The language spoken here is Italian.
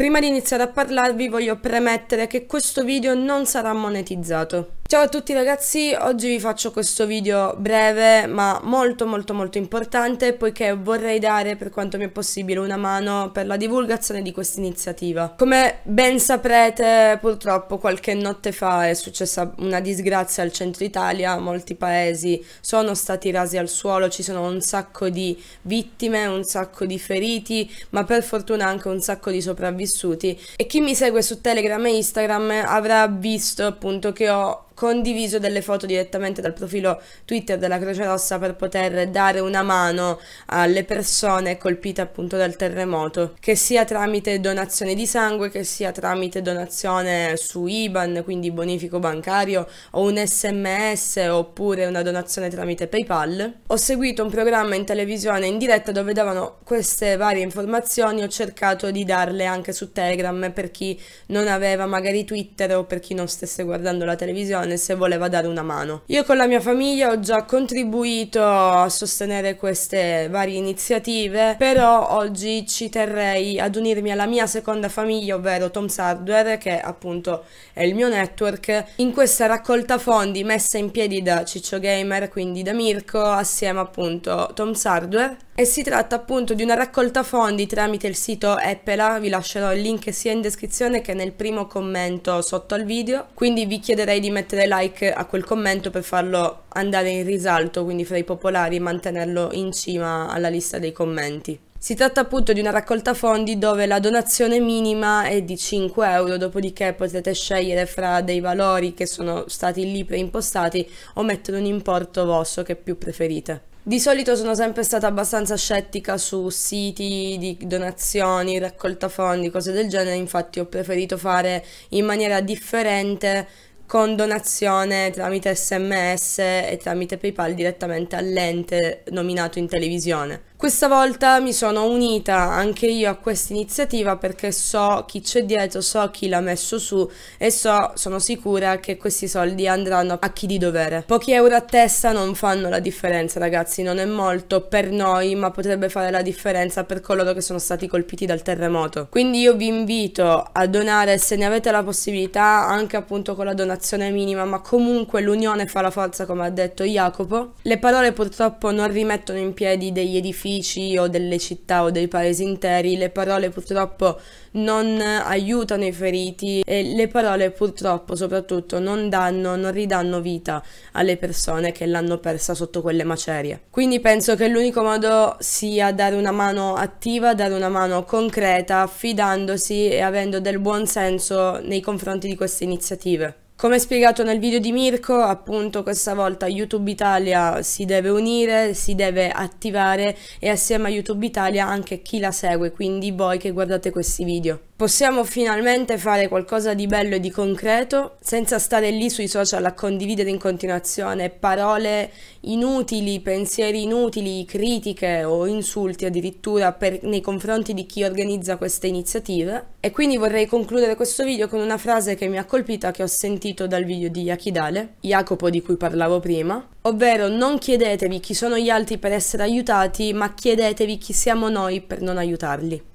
Prima di iniziare a parlarvi voglio premettere che questo video non sarà monetizzato. Ciao a tutti ragazzi, oggi vi faccio questo video breve ma molto molto molto importante poiché vorrei dare per quanto mi è possibile una mano per la divulgazione di questa iniziativa. Come ben saprete purtroppo qualche notte fa è successa una disgrazia al centro Italia, molti paesi sono stati rasi al suolo, ci sono un sacco di vittime, un sacco di feriti ma per fortuna anche un sacco di sopravvissuti e chi mi segue su Telegram e Instagram avrà visto appunto che ho condiviso delle foto direttamente dal profilo Twitter della Croce Rossa per poter dare una mano alle persone colpite appunto dal terremoto, che sia tramite donazione di sangue, che sia tramite donazione su IBAN, quindi bonifico bancario o un sms oppure una donazione tramite PayPal. Ho seguito un programma in televisione in diretta dove davano queste varie informazioni, ho cercato di darle anche su Telegram per chi non aveva magari Twitter o per chi non stesse guardando la televisione persone se voleva dare una mano. Io con la mia famiglia ho già contribuito a sostenere queste varie iniziative, però oggi ci terrei ad unirmi alla mia seconda famiglia, ovvero Tom's Hardware, che appunto è il mio network, in questa raccolta fondi messa in piedi da Ciccio Gamer, quindi da Mirko, assieme appunto Tom's Hardware e si tratta appunto di una raccolta fondi tramite il sito Eppela, vi lascerò il link sia in descrizione che nel primo commento sotto al video, quindi vi chiederei di mettere like a quel commento per farlo andare in risalto, quindi fra i popolari e mantenerlo in cima alla lista dei commenti. Si tratta appunto di una raccolta fondi dove la donazione minima è di 5 euro, dopodiché potrete scegliere fra dei valori che sono stati lì preimpostati o mettere un importo vostro che più preferite. Di solito sono sempre stata abbastanza scettica su siti di donazioni, raccolta fondi, cose del genere, infatti ho preferito fare in maniera differente con donazione tramite sms e tramite PayPal direttamente all'ente nominato in televisione. Questa volta mi sono unita anche io a questa iniziativa perché so chi c'è dietro, so chi l'ha messo su e so, sono sicura che questi soldi andranno a chi di dovere. Pochi euro a testa non fanno la differenza ragazzi, non è molto per noi ma potrebbe fare la differenza per coloro che sono stati colpiti dal terremoto. Quindi io vi invito a donare se ne avete la possibilità anche appunto con la donazione minima ma comunque l'unione fa la forza come ha detto Jacopo. Le parole purtroppo non rimettono in piedi degli edifici uffici o delle città o dei paesi interi, le parole purtroppo non aiutano i feriti e le parole purtroppo soprattutto non danno, non ridanno vita alle persone che l'hanno persa sotto quelle macerie. Quindi penso che l'unico modo sia dare una mano attiva, dare una mano concreta, fidandosi e avendo del buon senso nei confronti di queste iniziative. Come spiegato nel video di Mirko, appunto questa volta YouTube Italia si deve unire, si deve attivare e assieme a YouTube Italia anche chi la segue, quindi voi che guardate questi video. Possiamo finalmente fare qualcosa di bello e di concreto senza stare lì sui social a condividere in continuazione parole inutili, pensieri inutili, critiche o insulti addirittura per, nei confronti di chi organizza queste iniziative. E quindi vorrei concludere questo video con una frase che mi ha colpita che ho sentito dal video di Yakidale, Jacopo di cui parlavo prima, ovvero non chiedetevi chi sono gli altri per essere aiutati, ma chiedetevi chi siamo noi per non aiutarli.